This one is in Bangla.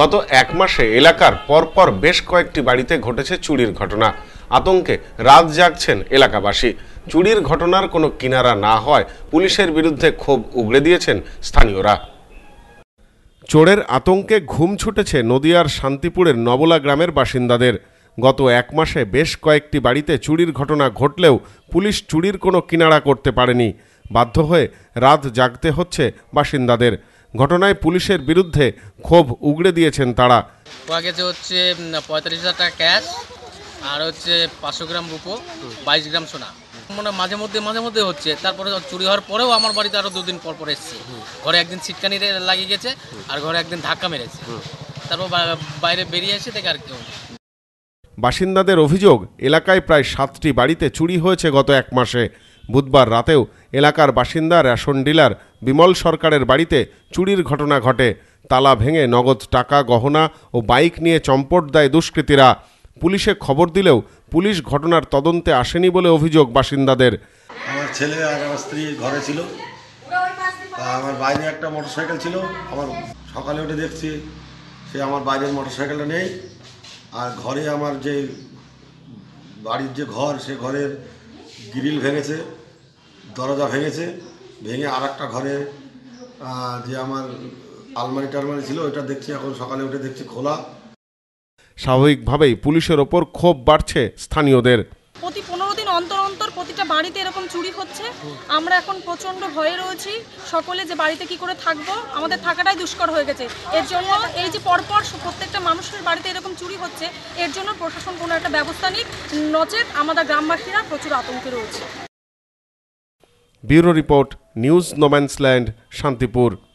গত এক মাসে এলাকার পরপর বেশ কয়েকটি বাড়িতে ঘটেছে চুরির ঘটনা আতঙ্কে রাত জাগছেন এলাকাবাসী চুরির ঘটনার কোনো কিনারা না হয় পুলিশের বিরুদ্ধে ক্ষোভ উগড়ে দিয়েছেন স্থানীয়রা চোরের আতঙ্কে ঘুম ছুটেছে নদিয়ার শান্তিপুরের নবলা গ্রামের বাসিন্দাদের গত এক মাসে বেশ কয়েকটি বাড়িতে চুরির ঘটনা ঘটলেও পুলিশ চুরির কোনো কিনারা করতে পারেনি বাধ্য হয়ে রাত জাগতে হচ্ছে বাসিন্দাদের ঘটনায় পুলিশের বিরুদ্ধে ক্ষোভ উগড়ে দিয়েছেন তারা হচ্ছে পঁয়তাল্লিশ হাজার টাকা ক্যাশ আর হচ্ছে পাঁচশো গ্রাম রুপো বাইশ গ্রাম সোনা মানে মাঝে মধ্যে মাঝে মধ্যে হচ্ছে তারপরে চুরি হওয়ার পরেও আমার বাড়িতে আরও দুদিন পর পর এসছে ঘরে একদিন ছিটকানি লাগিয়ে গেছে আর ঘরে একদিন ধাক্কা মেরেছে তারপর বাইরে বেরিয়ে এসে দেখে আর কেউ বাসিন্দাদের অভিযোগ এলাকায় প্রায় সাতটি বাড়িতে চুরি হয়েছে গত এক মাসে বুধবার রাতেও এলাকার বাসিন্দা রেশন ডিলার বিমল সরকারের বাড়িতে চুরির ঘটনা ঘটে তালা ভেঙে নগদ টাকা গহনা ও বাইক নিয়ে চম্পট দেয় দুষ্কৃতীরা পুলিশে খবর দিলেও পুলিশ ঘটনার তদন্তে আসেনি বলে অভিযোগ বাসিন্দাদের আমার ছেলে আর আমার স্ত্রী ঘরে ছিল আমার বাইরে একটা মোটরসাইকেল ছিল আমার সকালে উঠে দেখছি সে আমার বাইরের মোটরসাইকেলটা নেই আর ঘরে আমার যে বাড়ির যে ঘর সে ঘরের গ্রিল ভেঙেছে দরজা ভেঙেছে ভেঙে আর একটা ঘরে যে আমার আলমারি টালমারি ছিল ওটা দেখছি এখন সকালে উঠে দেখছি খোলা স্বাভাবিকভাবেই পুলিশের ওপর ক্ষোভ বাড়ছে স্থানীয়দের প্রতি দিন অন্তর অন্তর প্রতিটা বাড়িতে এরকম চুরি হচ্ছে আমরা এখন প্রচণ্ড ভয়ে রয়েছি সকলে যে বাড়িতে কি করে থাকবো আমাদের থাকাটাই দুষ্কর হয়ে গেছে এর জন্য এই যে পরপর প্রত্যেকটা মানুষের বাড়িতে এরকম চুরি হচ্ছে এর জন্য প্রশাসন কোনো একটা ব্যবস্থা নিক নচেত আমাদের গ্রামবাসীরা প্রচুর আতঙ্কে রয়েছে bureau report news no man's land Shantipur